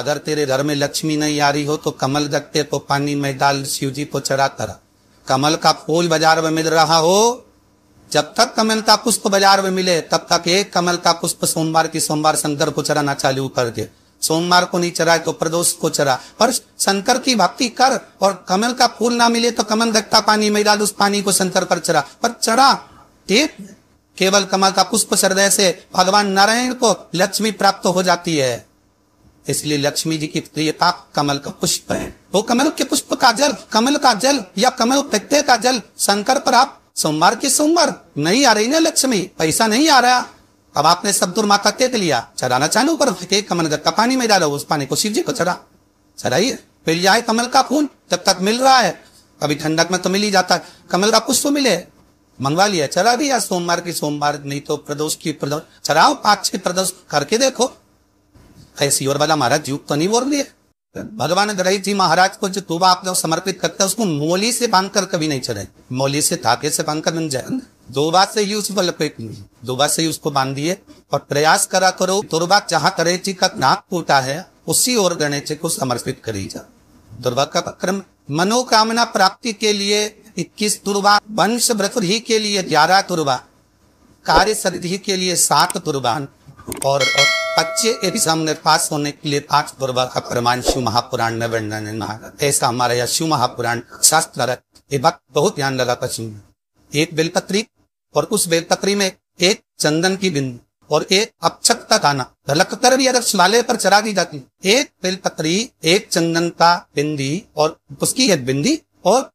अगर तेरे घर में लक्ष्मी नहीं आ रही हो तो कमल रखते तो पानी में डाल शिव जी को चढ़ा कर कमल का फूल बाजार में मिल रहा हो जब तक कमल का पुष्प बाजार में मिले तब तक एक कमल का पुष्प सोमवार की सोमवार शंकर को चढ़ाना चालू कर दे सोमवार को नहीं चढ़ाए तो प्रदोष को चढ़ा पर शंकर की भक्ति कर और कमल का फूल ना मिले तो कमल रखता पानी में डाल उस पानी को शंकर पर चढ़ा पर चढ़ा ठीक केवल कमल का पुष्प श्रदय से भगवान नारायण को लक्ष्मी प्राप्त हो जाती है इसलिए लक्ष्मी जी की प्रियता कमल का पुष्प है वो कमल के पुष्प का जल कमल का जल या कमल पत्ते का जल शंकर पर आप सोमवार की सोमवार नहीं आ रही ना लक्ष्मी पैसा नहीं आ रहा अब आपने सब दुर्मा का तेल लिया चढ़ाना चाहे ऊपर फेंके कमल का पानी में डालो उस पानी को शिव जी को चढ़ा चढ़ाइए फिर जाए कमल का फूल जब तक मिल रहा है कभी ठंडक में तो मिल ही जाता है कमल का पुष्प मिले मंगवा लिया चढ़ा दिया सोमवार की सोमवार नहीं तो प्रदोष की प्रदोष चढ़ाओ पाँच छह प्रदोष करके देखो ऐसी और वाला महाराज युग तो नहीं बोल रही भगवान दरई जी महाराज को जो तुबा आपने समर्पित करते हैं उसको मोली से बांधकर कभी नहीं चढ़े मोली से धागे से बांधकर बन जाए दोबा से ही उसको लपेट ली दोबा से ही उसको बांध दिए और प्रयास करा करो दुर्बा जहाँ करे जी का नाक टूटा है उसी और गणेश को समर्पित करी जा दुर्बा का क्रम मनोकामना प्राप्ति के लिए इक्कीस दुर्बा वंश व्रत ही के लिए ग्यारह दुर्बा कार्य सरिधि के लिए सात दुर्बान और, और बच्चे यदि हमने पास होने के लिए पाठ दुर्वा का प्रमाण शिव महापुराण में वर्णन ऐसा हमारा यह शिव महापुराण शास्त्र ये वक्त बहुत ध्यान लगा पश्चिम में एक बेलपत्री और उस बेलपत्री में एक चंदन की बिंदु और एक अपक्षत का दाना ढलक कर भी अगर शिवालय पर चढ़ा दी जाती एक बेलपत्री एक चंदन का बिंदी और उसकी एक बिंदी और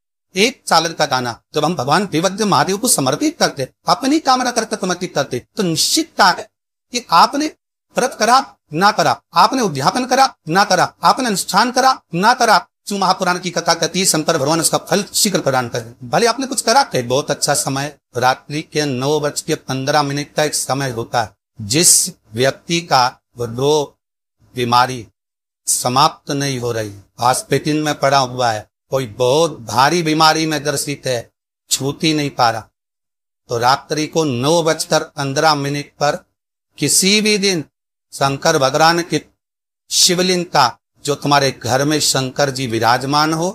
एक चालन का दाना जब हम भगवान विवध महादेव को समर्पित करते अपनी कामना करते समर्पित करते तो निश्चित है कि आपने व्रत करा ना करा आपने उद्यापन करा ना करा आपने अनुष्ठान करा ना करा जो महापुराण की कथा कहती है शंकर भगवान उसका फल शीघ्र प्रदान करें भले आपने कुछ करा कहे बहुत अच्छा समय रात्रि के नौ बज के पंद्रह मिनट का एक समय होता है जिस व्यक्ति का रोग बीमारी समाप्त नहीं हो रही हॉस्पिटल में पड़ा हुआ है कोई बहुत भारी बीमारी में ग्रसित है छूती नहीं पा रहा तो रात्रि को नौ बजकर पंद्रह मिनट पर किसी भी दिन शंकर भगवान के शिवलिंग का जो तुम्हारे घर में शंकर जी विराजमान हो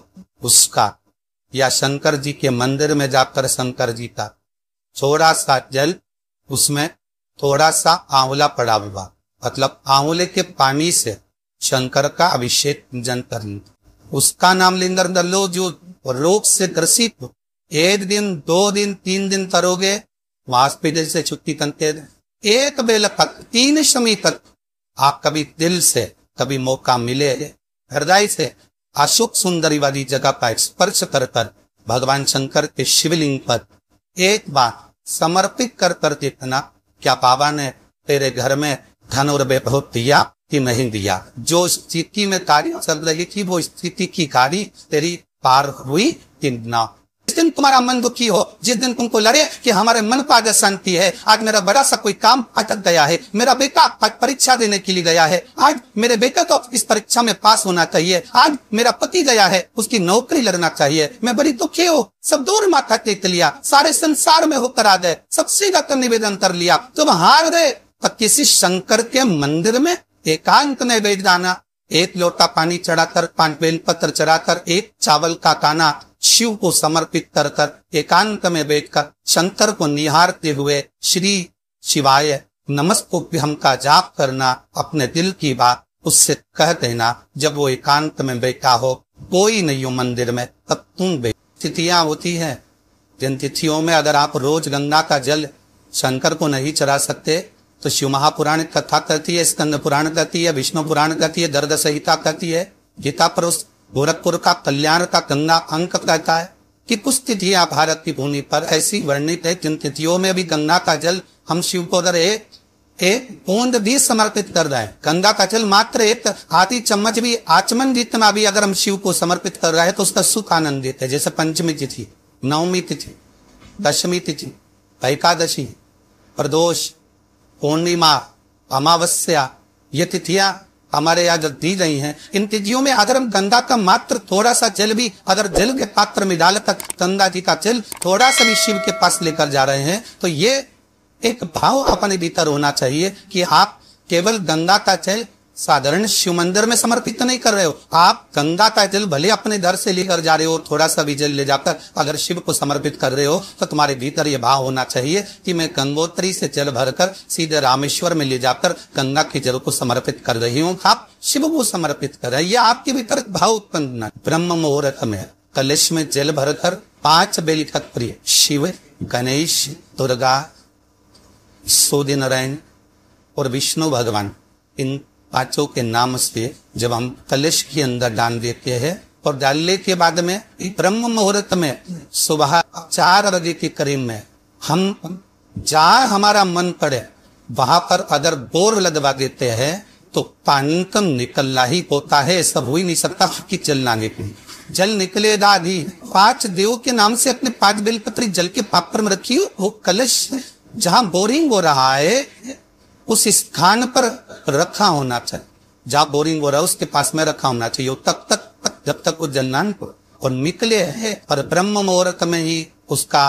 उसका या शंकर जी के मंदिर में जाकर शंकर जी का थोड़ा सा जल उसमें थोड़ा सा आंवला पड़ा हुआ मतलब आंवले के पानी से शंकर का अभिषेक जन कर उसका नाम लिंगर दलो जो रोग से ग्रसित एक दिन दो दिन तीन दिन करोगे वहां हॉस्पिटल से छुट्टी तनते एक बेल तक तीन समय तक आप कभी दिल से कभी मौका मिले हृदय से अशोक सुंदरी वाली जगह का स्पर्श कर कर भगवान शंकर के शिवलिंग पर एक बार समर्पित कर कर देखना क्या बाबा ने तेरे घर में धन और वैभव दिया कि नहीं दिया जो स्थिति में कार्य चल रही थी वो स्थिति की कार्य तेरी पार हुई कि ना दिन तुम्हारा मन दुखी हो जिस दिन तुमको लड़े कि हमारे मन को आज शांति है आज मेरा बड़ा सा कोई काम अटक गया है मेरा बेटा आज परीक्षा देने के लिए गया है आज मेरे बेटे को तो इस परीक्षा में पास होना चाहिए आज मेरा पति गया है उसकी नौकरी लड़ना चाहिए मैं बड़ी दुखी हूँ सब दूर माथा टेक लिया सारे संसार में होकर आ गए सबसे जाकर निवेदन कर लिया तुम हार गए तो किसी शंकर के मंदिर में एकांत में बैठ जाना एक लोटा पानी चढ़ाकर पांच बेल पत्र चढ़ाकर एक चावल का काना शिव को समर्पित कर कर एकांत में बैठकर शंकर को निहारते हुए श्री शिवाय नमस्तोभ्यम का जाप करना अपने दिल की बात उससे कह देना जब वो एकांत में बैठा हो कोई नहीं हो मंदिर में तब तुम बैठ होती है जिन तिथियों में अगर आप रोज गंगा का जल शंकर को नहीं चढ़ा सकते तो शिव महापुराण कथा कहती है स्कंद पुराण कहती है विष्णु पुराण कहती है दर्द संहिता कहती है गीता पर उस गोरखपुर का कल्याण का गंगा अंक कहता है कि कुछ तिथियां भारत की भूमि पर ऐसी वर्णित है जिन तिथियों में भी गंगा का जल हम शिव को अगर एक एक बूंद भी समर्पित कर रहे हैं गंगा का जल मात्र एक हाथी चम्मच भी आचमन जितना भी अगर हम शिव को समर्पित कर रहे हैं तो उसका सुख आनंद देते हैं जैसे पंचमी तिथि नवमी तिथि दशमी तिथि एकादशी प्रदोष पूर्णिमा अमावस्या ये तिथियां हमारे यहाँ जल दी गई है इन तिथियों में अगर हम गंगा का मात्र थोड़ा सा जल भी अगर जल के पात्र में डाल तक गंगा जी का जल थोड़ा सा भी शिव के पास लेकर जा रहे हैं तो ये एक भाव अपने भीतर होना चाहिए कि आप केवल गंगा का जल साधारण शिव मंदिर में समर्पित तो नहीं कर रहे हो आप गंगा का जल भले अपने घर से लेकर जा रहे हो थोड़ा सा भी जल ले जाकर अगर शिव को समर्पित कर रहे हो तो तुम्हारे भीतर ये भाव होना चाहिए कि मैं गंगोत्री से जल भरकर सीधे रामेश्वर में ले जाकर गंगा के जल को समर्पित कर रही हूँ आप शिव को समर्पित कर रहे हैं ये आपके भीतर भाव उत्पन्न ब्रह्म मुहूर्त में कलश में जल भरकर पांच बेली तक प्रिय शिव गणेश दुर्गा सूर्य नारायण और विष्णु भगवान इन पांचों के नाम से जब हम कलश के अंदर डाल देते हैं और डालने के बाद में ब्रह्म मुहूर्त में सुबह चार बजे के करीब में हम जहा हमारा मन पड़े वहां पर अगर बोर लदवा देते हैं तो पानी निकलना ही होता है सब हो ही नहीं सकता कि चलना नहीं जल निकलेगा भी पांच देव के नाम से अपने पांच बेलपत्री जल के पापर में रखी वो कलश जहाँ बोरिंग हो रहा है उस स्थान पर रखा होना चाहिए जहाँ बोरिंग हो रहा है उसके पास में रखा होना चाहिए तक तक, तक जब तक वो जन्नान को और निकले है पर ब्रह्म मुहूर्त में ही उसका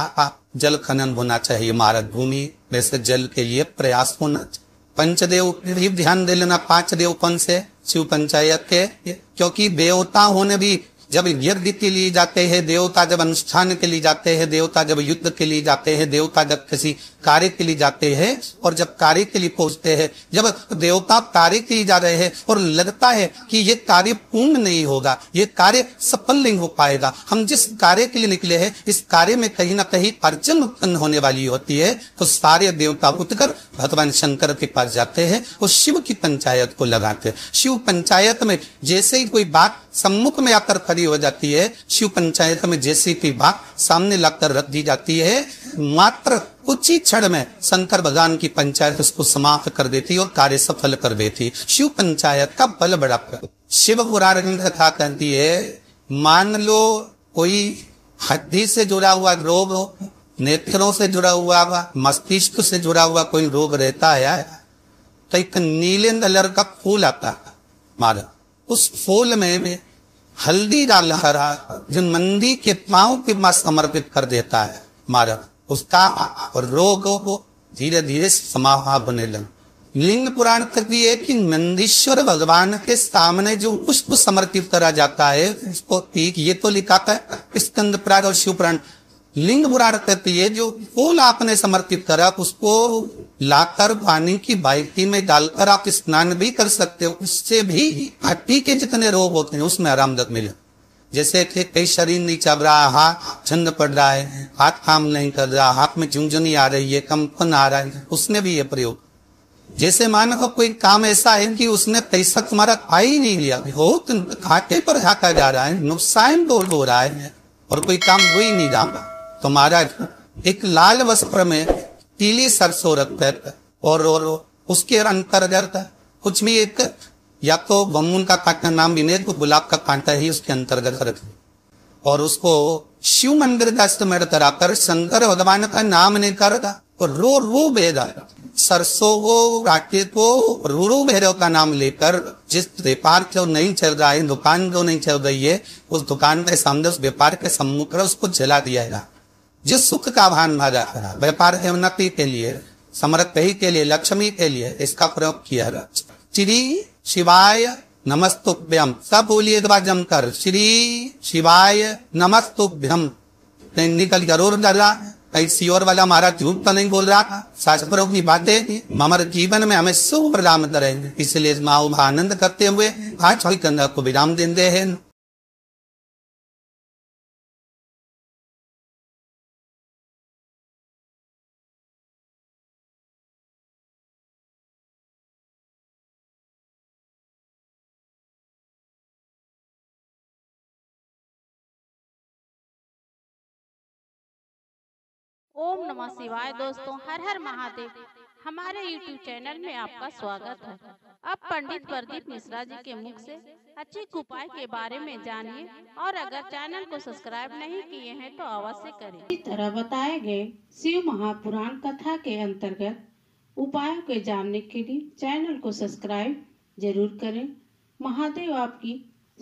जल खनन होना चाहिए इमारत भूमि में से जल के ये प्रयास होना चाहिए पंचदेव भी ध्यान दे लेना पांच देवपन से शिव पंचायत के क्योंकि देवता होने भी जब यज्ञ के लिए जाते हैं देवता जब अनुष्ठान के लिए जाते हैं देवता जब युद्ध के लिए जाते हैं देवता जब किसी कार्य के लिए जाते हैं और जब कार्य के लिए पहुंचते हैं जब देवता कार्य के लिए जा रहे हैं और लगता है कि ये कार्य पूर्ण नहीं होगा ये कार्य सफल नहीं हो पाएगा हम जिस कार्य के लिए निकले हैं इस कार्य में कहीं ना कहीं अर्चन उत्पन्न होने वाली होती है तो सारे देवता उठकर भगवान शंकर के पास जाते हैं और शिव की पंचायत को लगाते हैं शिव पंचायत में जैसे ही कोई बात सम्मुख में आकर खड़ी हो जाती है शिव पंचायत में जैसे कोई बात सामने लाकर रख दी जाती है मात्र कुछ ही क्षण में शंकर भगवान की पंचायत उसको समाप्त कर देती और कार्य सफल कर देती शिव पंचायत का बल बड़ा शिव पुराण कथा कहती है मान लो कोई हड्डी से जुड़ा हुआ रोग नेत्रों से जुड़ा हुआ मस्तिष्क से जुड़ा हुआ कोई रोग रहता है तो एक नीले कलर का फूल आता है उस फूल में भी हल्दी डाल रहा जो मंदी के पांव के मां समर्पित कर देता है मारा उसका और रोग को धीरे धीरे समावा बने लगा लिंग पुराण तक ये कि नंदीश्वर भगवान के सामने जो पुष्प समर्पित करा जाता है उसको ठीक ये तो लिखा था स्कंद पुराण और शिव पुराण लिंग पुराण तक ये जो फूल आपने समर्पित करा उसको लाकर पानी की बाल्टी में डालकर आप स्नान भी कर सकते हो उससे भी हट्टी के जितने रोग होते हैं उसमें आरामदायक मिले जैसे कि कई शरीर नहीं चल रहा हाथ छंद पड़ रहा है हाथ काम नहीं कर रहा हाथ में झुंझुनी आ रही है कंपन आ रहा है उसने भी ये प्रयोग जैसे मानो कोई काम ऐसा है कि उसने पैसा तुम्हारा खा ही नहीं लिया हो तो घाटे पर घाटा जा रहा है नुकसान बहुत तो हो रहा है और कोई काम हो ही नहीं रहा तुम्हारा एक लाल वस्त्र में पीली सरसों रखते और, और उसके अंतर्गत कुछ भी एक या तो बमून का काटना नाम विमेद को गुलाब का कांटा ही उसके अंतर्गत रख और उसको शिव मंदिर का में कराकर शंकर भगवान का नाम नहीं रहा और रो रो भेद सरसों को राटे को रो रो भैरव का नाम लेकर जिस व्यापार को नहीं चल रहा है दुकान जो नहीं चल रही है उस दुकान के सामने उस व्यापार के सम्मुख उसको जला दिया गया जिस सुख का भान भाजा व्यापार के उन्नति के लिए समृद्धि के लिए लक्ष्मी के लिए इसका प्रयोग किया गया श्री शिवाय नमस्तुभ्यम सब बोलिए एक तो बार जमकर श्री शिवाय नमस्तुभ्यम नहीं निकल जरूर डर रहा है कहीं सियोर वाला हमारा झूठ तो नहीं बोल रहा था शास्त्रों की बातें ममर जीवन में हमें शुभ प्रदान करेंगे इसलिए माओ आनंद करते हुए आज कन्या को विराम देते हैं ओम नमः शिवाय दोस्तों हर हर महादेव हमारे YouTube चैनल में आपका स्वागत है अब पंडित प्रदीप मिश्रा जी के मुख से अच्छे उपाय के बारे में जानिए और अगर चैनल को सब्सक्राइब नहीं किए हैं तो, तो अवश्य करें इस तरह बताए गए शिव महापुराण कथा के अंतर्गत उपायों के जानने के लिए चैनल को सब्सक्राइब जरूर करें महादेव आपकी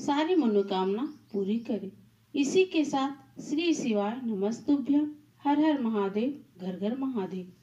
सारी मनोकामना पूरी करे इसी के साथ श्री शिवाय नमस्तुभ्यम हर हर महादेव घर घर महादेव